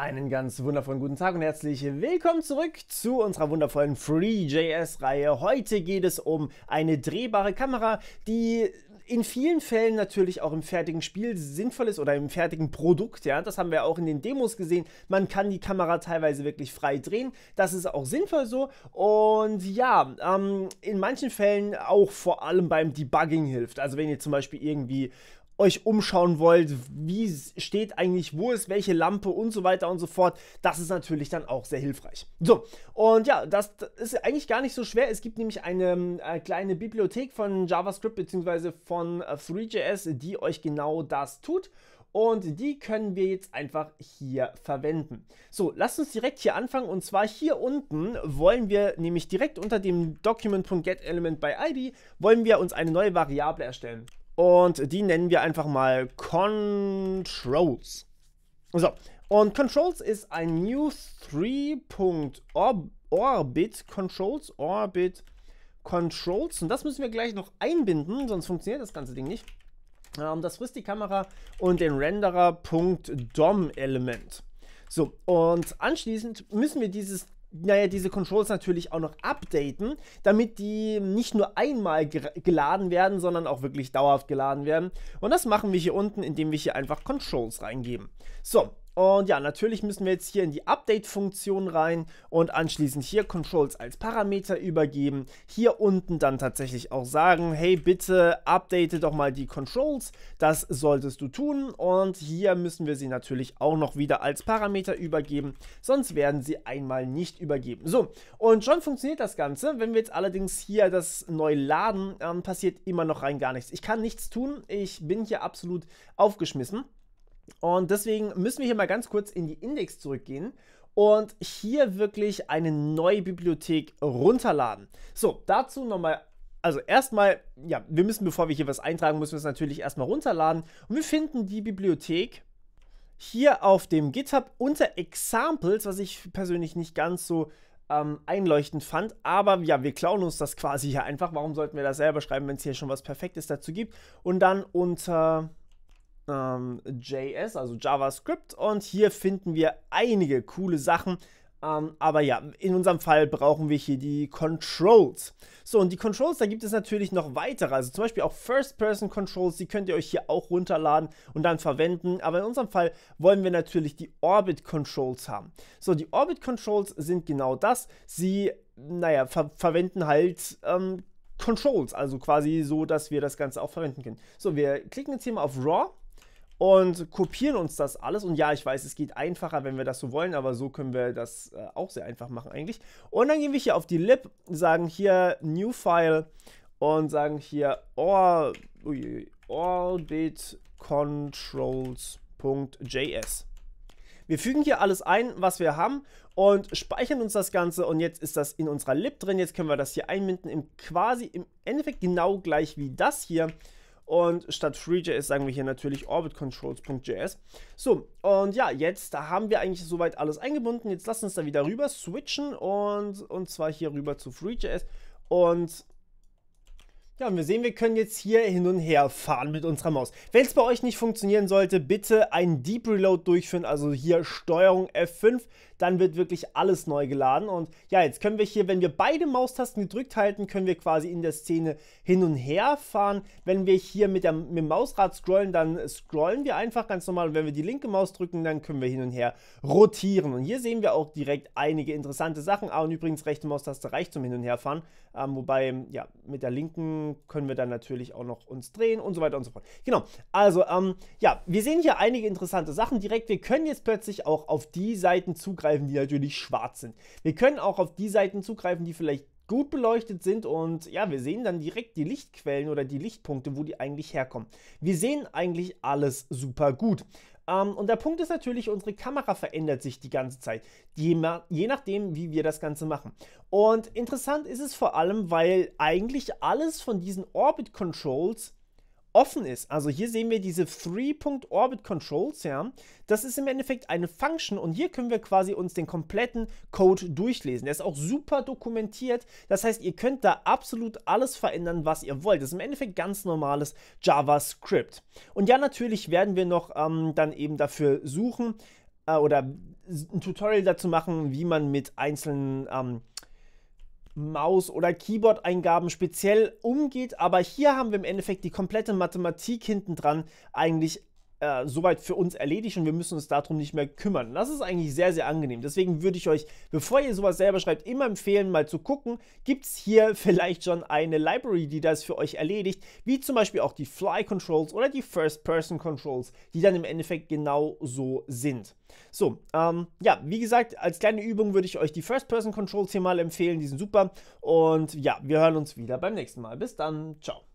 Einen ganz wundervollen guten Tag und herzlich willkommen zurück zu unserer wundervollen FreeJS-Reihe. Heute geht es um eine drehbare Kamera, die in vielen Fällen natürlich auch im fertigen Spiel sinnvoll ist oder im fertigen Produkt, ja, das haben wir auch in den Demos gesehen. Man kann die Kamera teilweise wirklich frei drehen, das ist auch sinnvoll so und ja, ähm, in manchen Fällen auch vor allem beim Debugging hilft. Also wenn ihr zum Beispiel irgendwie euch umschauen wollt, wie steht eigentlich, wo ist welche Lampe und so weiter und so fort, das ist natürlich dann auch sehr hilfreich. So, und ja, das ist eigentlich gar nicht so schwer. Es gibt nämlich eine äh, kleine Bibliothek von JavaScript bzw. von äh, 3JS, die euch genau das tut. Und die können wir jetzt einfach hier verwenden. So, lasst uns direkt hier anfangen. Und zwar hier unten wollen wir nämlich direkt unter dem Document.getElement by ID, wollen wir uns eine neue Variable erstellen. Und die nennen wir einfach mal Controls. So, und Controls ist ein New 3.orbit Orbit Controls, Orbit Controls. Und das müssen wir gleich noch einbinden, sonst funktioniert das ganze Ding nicht. Ähm, das frisst die Kamera und den Renderer.dom-Element. So, und anschließend müssen wir dieses naja, diese Controls natürlich auch noch updaten, damit die nicht nur einmal geladen werden, sondern auch wirklich dauerhaft geladen werden. Und das machen wir hier unten, indem wir hier einfach Controls reingeben. So, und ja, natürlich müssen wir jetzt hier in die Update-Funktion rein und anschließend hier Controls als Parameter übergeben. Hier unten dann tatsächlich auch sagen, hey, bitte update doch mal die Controls. Das solltest du tun. Und hier müssen wir sie natürlich auch noch wieder als Parameter übergeben. Sonst werden sie einmal nicht übergeben. So, und schon funktioniert das Ganze. Wenn wir jetzt allerdings hier das neu laden, ähm, passiert immer noch rein gar nichts. Ich kann nichts tun. Ich bin hier absolut aufgeschmissen. Und deswegen müssen wir hier mal ganz kurz in die Index zurückgehen und hier wirklich eine neue Bibliothek runterladen. So, dazu nochmal, also erstmal, ja, wir müssen, bevor wir hier was eintragen, müssen wir es natürlich erstmal runterladen. Und wir finden die Bibliothek hier auf dem GitHub unter Examples, was ich persönlich nicht ganz so ähm, einleuchtend fand. Aber ja, wir klauen uns das quasi hier einfach. Warum sollten wir das selber schreiben, wenn es hier schon was Perfektes dazu gibt? Und dann unter ähm, JS, also JavaScript. Und hier finden wir einige coole Sachen. Ähm, aber ja, in unserem Fall brauchen wir hier die Controls. So, und die Controls, da gibt es natürlich noch weitere. Also zum Beispiel auch First-Person-Controls, die könnt ihr euch hier auch runterladen und dann verwenden. Aber in unserem Fall wollen wir natürlich die Orbit-Controls haben. So, die Orbit-Controls sind genau das. Sie, naja, ver verwenden halt ähm, Controls, also quasi so, dass wir das Ganze auch verwenden können. So, wir klicken jetzt hier mal auf Raw und kopieren uns das alles. Und ja, ich weiß, es geht einfacher, wenn wir das so wollen, aber so können wir das äh, auch sehr einfach machen eigentlich. Und dann gehen wir hier auf die Lip, sagen hier New File und sagen hier or, Wir fügen hier alles ein, was wir haben und speichern uns das Ganze und jetzt ist das in unserer Lib drin. Jetzt können wir das hier einbinden, im, quasi im Endeffekt genau gleich wie das hier. Und statt FreeJS sagen wir hier natürlich orbitcontrols.js. So, und ja, jetzt haben wir eigentlich soweit alles eingebunden. Jetzt lass uns da wieder rüber switchen und, und zwar hier rüber zu FreeJS. Und ja, und wir sehen, wir können jetzt hier hin und her fahren mit unserer Maus. Wenn es bei euch nicht funktionieren sollte, bitte einen Deep Reload durchführen, also hier Steuerung F5, dann wird wirklich alles neu geladen. Und ja, jetzt können wir hier, wenn wir beide Maustasten gedrückt halten, können wir quasi in der Szene hin und her fahren. Wenn wir hier mit, der, mit dem Mausrad scrollen, dann scrollen wir einfach ganz normal. Und wenn wir die linke Maus drücken, dann können wir hin und her rotieren. Und hier sehen wir auch direkt einige interessante Sachen. Ah, und übrigens, rechte Maustaste reicht zum Hin- und Herfahren. Ähm, wobei, ja, mit der linken können wir dann natürlich auch noch uns drehen und so weiter und so fort. Genau, also ähm, ja, wir sehen hier einige interessante Sachen direkt. Wir können jetzt plötzlich auch auf die Seiten zugreifen, die natürlich schwarz sind. Wir können auch auf die Seiten zugreifen, die vielleicht gut beleuchtet sind und ja, wir sehen dann direkt die Lichtquellen oder die Lichtpunkte, wo die eigentlich herkommen. Wir sehen eigentlich alles super gut. Ähm, und der Punkt ist natürlich, unsere Kamera verändert sich die ganze Zeit, je, je nachdem, wie wir das Ganze machen. Und interessant ist es vor allem, weil eigentlich alles von diesen Orbit Controls offen ist. Also hier sehen wir diese Three-Point-Orbit-Controls, ja. Das ist im Endeffekt eine Function und hier können wir quasi uns den kompletten Code durchlesen. Der ist auch super dokumentiert. Das heißt, ihr könnt da absolut alles verändern, was ihr wollt. Das ist im Endeffekt ganz normales JavaScript. Und ja, natürlich werden wir noch ähm, dann eben dafür suchen äh, oder ein Tutorial dazu machen, wie man mit einzelnen ähm, Maus- oder Keyboard-Eingaben speziell umgeht, aber hier haben wir im Endeffekt die komplette Mathematik hinten dran eigentlich äh, soweit für uns erledigt und wir müssen uns darum nicht mehr kümmern. Das ist eigentlich sehr, sehr angenehm. Deswegen würde ich euch, bevor ihr sowas selber schreibt, immer empfehlen, mal zu gucken, gibt es hier vielleicht schon eine Library, die das für euch erledigt, wie zum Beispiel auch die Fly Controls oder die First Person Controls, die dann im Endeffekt genau so sind. So, ähm, ja, wie gesagt, als kleine Übung würde ich euch die First Person Controls hier mal empfehlen, die sind super. Und ja, wir hören uns wieder beim nächsten Mal. Bis dann, ciao.